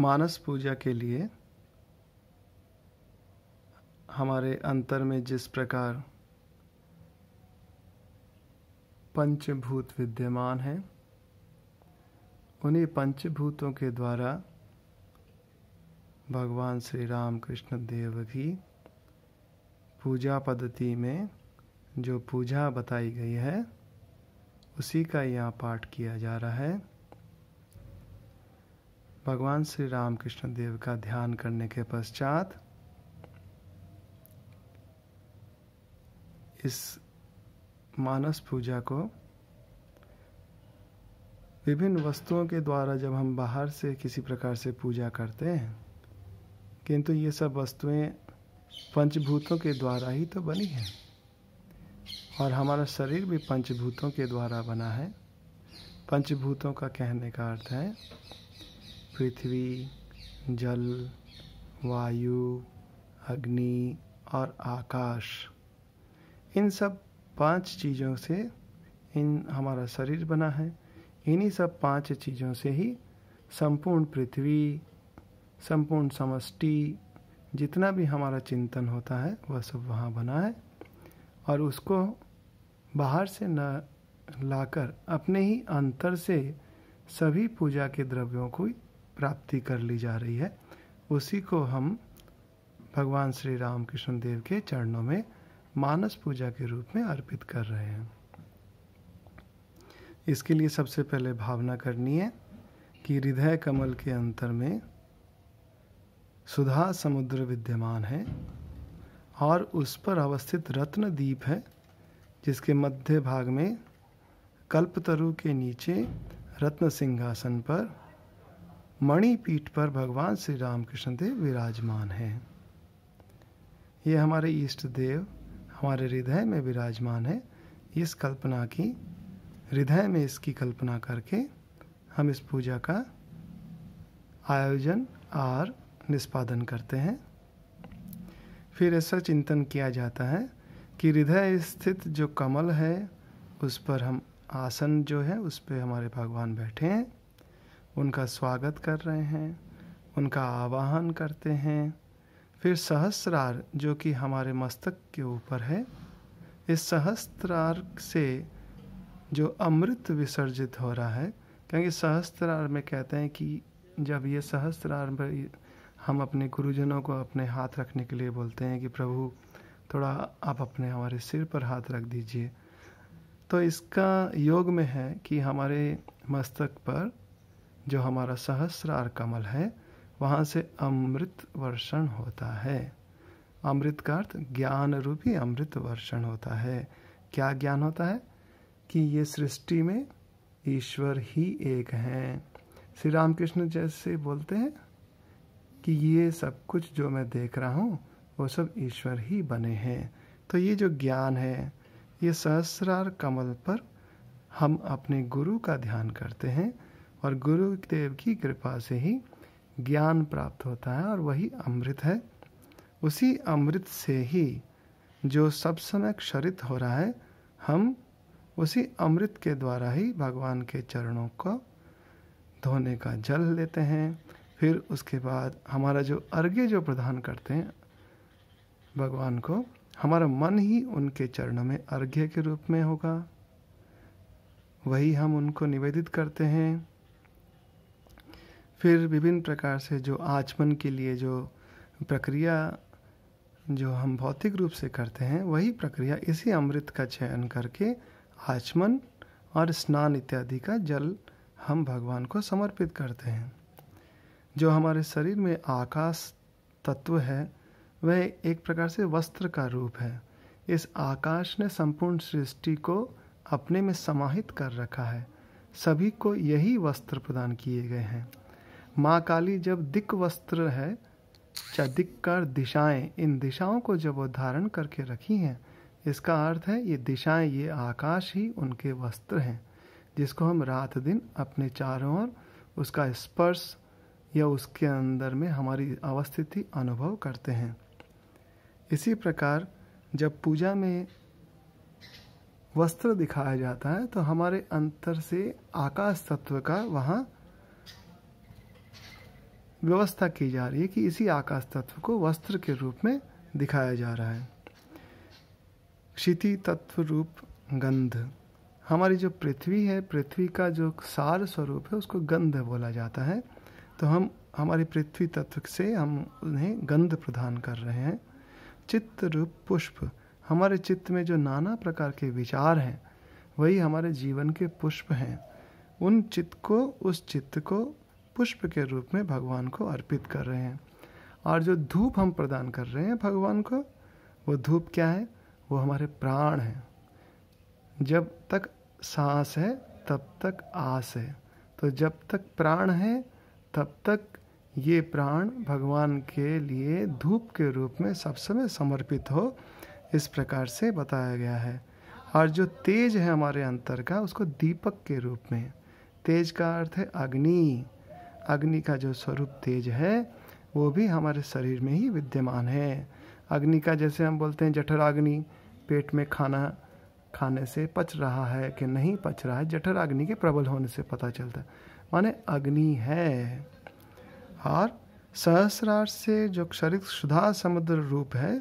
मानस पूजा के लिए हमारे अंतर में जिस प्रकार पंचभूत विद्यमान हैं उन्हीं पंचभूतों के द्वारा भगवान श्री राम कृष्ण देव की पूजा पद्धति में जो पूजा बताई गई है उसी का यहाँ पाठ किया जा रहा है भगवान श्री रामकृष्ण देव का ध्यान करने के पश्चात इस मानस पूजा को विभिन्न वस्तुओं के द्वारा जब हम बाहर से किसी प्रकार से पूजा करते हैं किंतु ये सब वस्तुएं पंचभूतों के द्वारा ही तो बनी है और हमारा शरीर भी पंचभूतों के द्वारा बना है पंचभूतों का कहने का अर्थ है पृथ्वी जल वायु अग्नि और आकाश इन सब पांच चीज़ों से इन हमारा शरीर बना है इन्हीं सब पांच चीज़ों से ही संपूर्ण पृथ्वी संपूर्ण समष्टि जितना भी हमारा चिंतन होता है वह सब वहाँ बना है और उसको बाहर से न लाकर अपने ही अंतर से सभी पूजा के द्रव्यों को प्राप्ति कर ली जा रही है उसी को हम भगवान श्री राम कृष्ण देव के चरणों में मानस पूजा के रूप में अर्पित कर रहे हैं इसके लिए सबसे पहले भावना करनी है कि हृदय कमल के अंतर में सुधा समुद्र विद्यमान है और उस पर अवस्थित रत्न दीप है जिसके मध्य भाग में कल्पतरु के नीचे रत्न सिंहासन पर मणिपीठ पर भगवान श्री रामकृष्ण देव विराजमान हैं ये हमारे इष्ट देव हमारे हृदय में विराजमान है इस कल्पना की हृदय में इसकी कल्पना करके हम इस पूजा का आयोजन और निष्पादन करते हैं फिर ऐसा चिंतन किया जाता है कि हृदय स्थित जो कमल है उस पर हम आसन जो है उस पर हमारे भगवान बैठे हैं उनका स्वागत कर रहे हैं उनका आवाहन करते हैं फिर सहस्रार जो कि हमारे मस्तक के ऊपर है इस सहस्त्रार से जो अमृत विसर्जित हो रहा है क्योंकि सहस्त्रार में कहते हैं कि जब ये सहस्त्रार में हम अपने गुरुजनों को अपने हाथ रखने के लिए बोलते हैं कि प्रभु थोड़ा आप अपने हमारे सिर पर हाथ रख दीजिए तो इसका योग में है कि हमारे मस्तक पर जो हमारा सहस्रार कमल है वहाँ से अमृत वर्षण होता है अमृत का अर्थ ज्ञान रूपी अमृत वर्षण होता है क्या ज्ञान होता है कि ये सृष्टि में ईश्वर ही एक हैं श्री रामकृष्ण जैसे बोलते हैं कि ये सब कुछ जो मैं देख रहा हूँ वो सब ईश्वर ही बने हैं तो ये जो ज्ञान है ये सहस्रार कमल पर हम अपने गुरु का ध्यान करते हैं और गुरुदेव की कृपा से ही ज्ञान प्राप्त होता है और वही अमृत है उसी अमृत से ही जो सब समय क्षरित हो रहा है हम उसी अमृत के द्वारा ही भगवान के चरणों को धोने का जल लेते हैं फिर उसके बाद हमारा जो अर्घ्य जो प्रदान करते हैं भगवान को हमारा मन ही उनके चरणों में अर्घ्य के रूप में होगा वही हम उनको निवेदित करते हैं फिर विभिन्न प्रकार से जो आचमन के लिए जो प्रक्रिया जो हम भौतिक रूप से करते हैं वही प्रक्रिया इसी अमृत का चयन करके आचमन और स्नान इत्यादि का जल हम भगवान को समर्पित करते हैं जो हमारे शरीर में आकाश तत्व है वह एक प्रकार से वस्त्र का रूप है इस आकाश ने संपूर्ण सृष्टि को अपने में समाहित कर रखा है सभी को यही वस्त्र प्रदान किए गए हैं माँ काली जब दिक वस्त्र है कर दिशाएं इन दिशाओं को जब वो धारण करके रखी हैं इसका अर्थ है ये दिशाएं ये आकाश ही उनके वस्त्र हैं जिसको हम रात दिन अपने चारों ओर उसका स्पर्श या उसके अंदर में हमारी अवस्थिति अनुभव करते हैं इसी प्रकार जब पूजा में वस्त्र दिखाया जाता है तो हमारे अंतर से आकाश तत्व का वहाँ व्यवस्था की जा रही है कि इसी आकाश तत्व को वस्त्र के रूप में दिखाया जा रहा है क्षिति तत्व रूप गंध हमारी जो पृथ्वी है पृथ्वी का जो सार स्वरूप है उसको गंध बोला जाता है तो हम हमारी पृथ्वी तत्व से हम उन्हें गंध प्रदान कर रहे हैं चित्त रूप पुष्प हमारे चित्त में जो नाना प्रकार के विचार हैं वही हमारे जीवन के पुष्प हैं उन चित्त को उस चित्त को पुष्प के रूप में भगवान को अर्पित कर रहे हैं और जो धूप हम प्रदान कर रहे हैं भगवान को वो धूप क्या है वो हमारे प्राण है जब तक सांस है तब तक आस है तो जब तक प्राण है तब तक ये प्राण भगवान के लिए धूप के रूप में सब समय समर्पित हो इस प्रकार से बताया गया है और जो तेज है हमारे अंतर का उसको दीपक के रूप में तेज का अर्थ है अग्नि अग्नि का जो स्वरूप तेज है वो भी हमारे शरीर में ही विद्यमान है अग्नि का जैसे हम बोलते हैं जठराग्नि पेट में खाना खाने से पच रहा है कि नहीं पच रहा है जठराग्नि के प्रबल होने से पता चलता है माने अग्नि है और सहस्रार से जो क्षरित सुधा समुद्र रूप है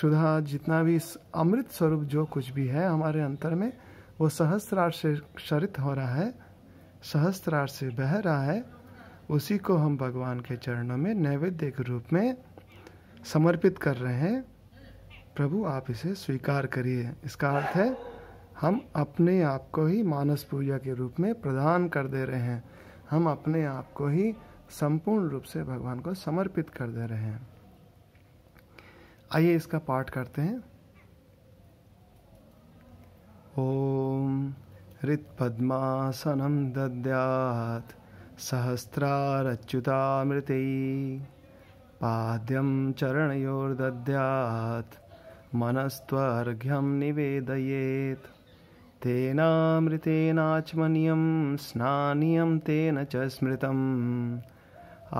सुधा जितना भी अमृत स्वरूप जो कुछ भी है हमारे अंतर में वो सहस्रार से क्षरित हो रहा है सहस्त्रार से बह रहा है उसी को हम भगवान के चरणों में नैवेद्य के रूप में समर्पित कर रहे हैं प्रभु आप इसे स्वीकार करिए इसका अर्थ है हम अपने आप को ही मानस पूजा के रूप में प्रदान कर दे रहे हैं हम अपने आप को ही संपूर्ण रूप से भगवान को समर्पित कर दे रहे हैं आइए इसका पाठ करते हैं ओम ऋत पद्मासनम दद्यात् सहस्रारच्युतामृतै पाद्यं चरणयोर्दद्यात् मनस्त्वर्घ्यं निवेदयेत् तेनामृतेनाचमनीयं स्नानीयं तेन च स्मृतम्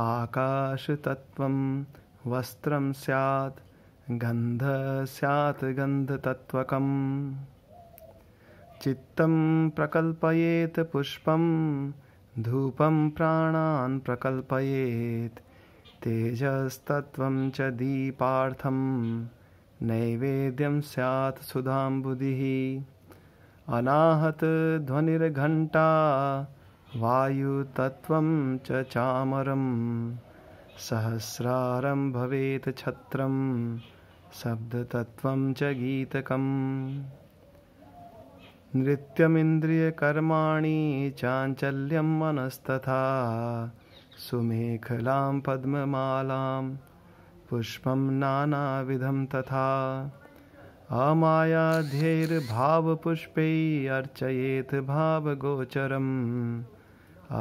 आकाशतत्त्वं वस्त्रं स्यात् गन्ध स्यात् गन्धतत्वकम् चित्तं प्रकल्पयेत् पुष्पम् धूपं प्राणान् प्रकल्पयेत् तेजस्तत्त्वं च दीपार्थं नैवेद्यं स्यात् सुधाम्बुधिः अनाहतध्वनिर्घण्टा वायुतत्त्वं च चामरं सहस्रारं भवेत् छत्रं शब्दतत्त्वं च गीतकम् नृत्यमिन्द्रियकर्माणि चाञ्चल्यं मनस्तथा सुमेखलां पद्ममालां पुष्पं नानाविधं तथा अमायाध्यैर्भावपुष्पैः अर्चयेत् भावगोचरम्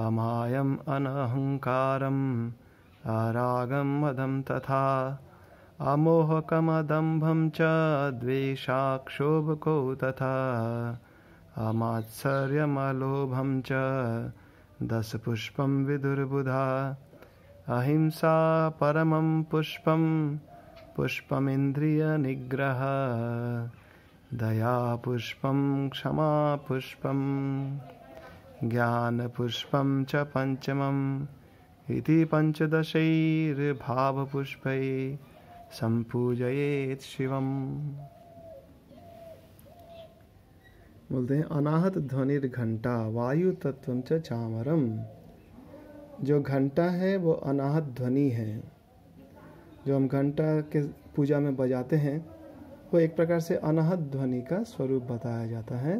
अमायम् अनहङ्कारम् अरागं मदं तथा अमोहकमदंभम च द्वेषाक्षोभको तथा अमात्सर्यमलोभं च दशपुष्पं विदुर्बुधा अहिंसा परमं पुष्पं पुष्पमिन्द्रियनिग्रह दयापुष्पं क्षमापुष्पं ज्ञानपुष्पं च पञ्चमम् इति पञ्चदशैर्भावपुष्पैः सम्पूजयेत् शिवम् बोलते हैं अनाहत ध्वनि घंटा वायु तत्व चामरम जो घंटा है वो अनाहत ध्वनि है जो हम घंटा के पूजा में बजाते हैं वो एक प्रकार से अनाहत ध्वनि का स्वरूप बताया जाता है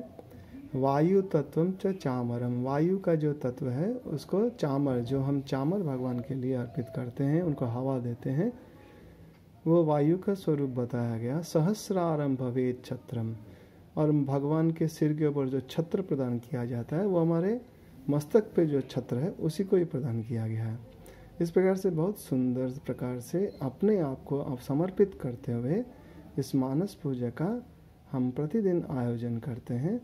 वायु तत्व च चामरम वायु का जो तत्व है उसको चामर जो हम चामर भगवान के लिए अर्पित करते हैं उनको हवा देते हैं वो वायु का स्वरूप बताया गया सहस्रारंभ वेद छत्रम और भगवान के सिर के ऊपर जो छत्र प्रदान किया जाता है वो हमारे मस्तक पे जो छत्र है उसी को ही प्रदान किया गया है इस प्रकार से बहुत सुंदर प्रकार से अपने आप को आप समर्पित करते हुए इस मानस पूजा का हम प्रतिदिन आयोजन करते हैं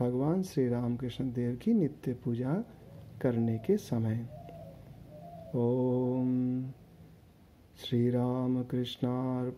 भगवान श्री राम कृष्ण देव की नित्य पूजा करने के समय ओम श्री राम कृष्णार्पणमस्तु